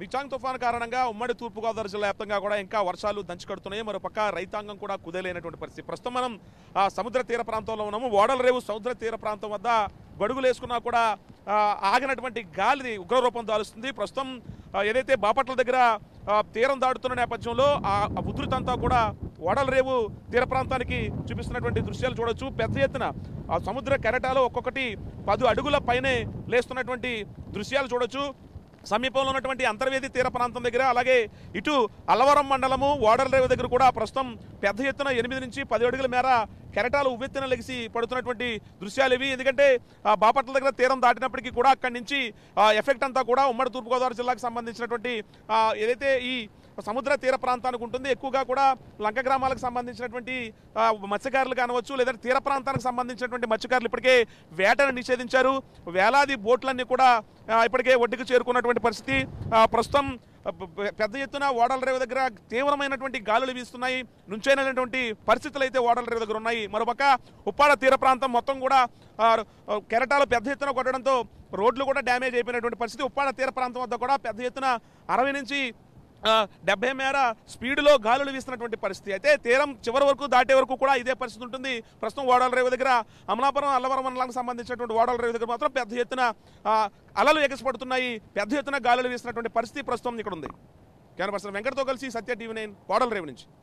మిచాంగ్ తుఫాన్ కారణంగా ఉమ్మడి తూర్పుగోదావరి జిల్లా వ్యాప్తంగా కూడా ఇంకా వర్షాలు దంచుకడుతున్నాయి మరోపక్క రైతాంగం కూడా కుదేలైనటువంటి పరిస్థితి ప్రస్తుతం మనం ఆ సముద్ర తీర ప్రాంతంలో ఉన్నాము ఓడల రేవు సముద్ర తీర ప్రాంతం వద్ద గడుగులు వేసుకున్నా కూడా ఆగినటువంటి గాలి ఉగ్రరూపం దాలుస్తుంది ప్రస్తుతం ఏదైతే బాపట్ల దగ్గర తీరం దాడుతున్న నేపథ్యంలో ఆ ఉధృతంతా కూడా ఓడలరేవు తీర ప్రాంతానికి చూపిస్తున్నటువంటి దృశ్యాలు చూడవచ్చు పెద్ద ఎత్తున సముద్ర కెరటాలు ఒక్కొక్కటి పది అడుగుల పైనే లేస్తున్నటువంటి దృశ్యాలు చూడొచ్చు సమీపంలో ఉన్నటువంటి అంతర్వేది తీర ప్రాంతం దగ్గర అలాగే ఇటు అల్లవరం మండలము రేవు దగ్గర కూడా ప్రస్తుతం పెద్ద ఎత్తున ఎనిమిది నుంచి పది అడుగుల మేర కెరటాలు ఉవ్వెత్తిన లెగిసి పడుతున్నటువంటి దృశ్యాలు ఇవి ఎందుకంటే బాపట్ల దగ్గర తీరం దాటినప్పటికీ కూడా అక్కడి నుంచి ఎఫెక్ట్ అంతా కూడా ఉమ్మడి తూర్పుగోదావరి జిల్లాకు సంబంధించినటువంటి ఏదైతే ఈ సముద్ర తీర ప్రాంతానికి ఉంటుంది ఎక్కువగా కూడా లంక గ్రామాలకు సంబంధించినటువంటి మత్స్యకారులు కానవచ్చు లేదంటే తీర ప్రాంతానికి సంబంధించినటువంటి మత్స్యకారులు ఇప్పటికే వేటను నిషేధించారు వేలాది బోట్లన్నీ కూడా ఇప్పటికే ఒడ్డుకు చేరుకున్నటువంటి పరిస్థితి ప్రస్తుతం పెద్ద ఎత్తున ఓడల రేవు దగ్గర తీవ్రమైనటువంటి గాలులు వీస్తున్నాయి నుంచైనటువంటి పరిస్థితులు అయితే ఓడల రేవు దగ్గర ఉన్నాయి మరొక ఉప్పాడ తీర ప్రాంతం మొత్తం కూడా కెరటాలు పెద్ద ఎత్తున కొట్టడంతో రోడ్లు కూడా డ్యామేజ్ అయిపోయినటువంటి పరిస్థితి ఉప్పాడ తీర ప్రాంతం వద్ద కూడా పెద్ద ఎత్తున అరవై నుంచి డెబ్బై మేర స్పీడ్లో గాలులు వీస్తున్నటువంటి పరిస్థితి అయితే తీరం చివరి వరకు దాటే వరకు కూడా ఇదే పరిస్థితి ఉంటుంది ప్రస్తుతం ఓడల రేవు దగ్గర అమలాపురం అల్లవరం మండలానికి సంబంధించినటువంటి ఓడల రేవు దగ్గర మాత్రం పెద్ద ఎత్తున అలలు ఎగసిపడుతున్నాయి పెద్ద ఎత్తున గాలులు వీస్తున్నటువంటి పరిస్థితి ప్రస్తుతం ఇక్కడ ఉంది కెమెరా పర్సన్ వెంకటతో కలిసి సత్య టీవీ నైన్ ఓడల రేవు నుంచి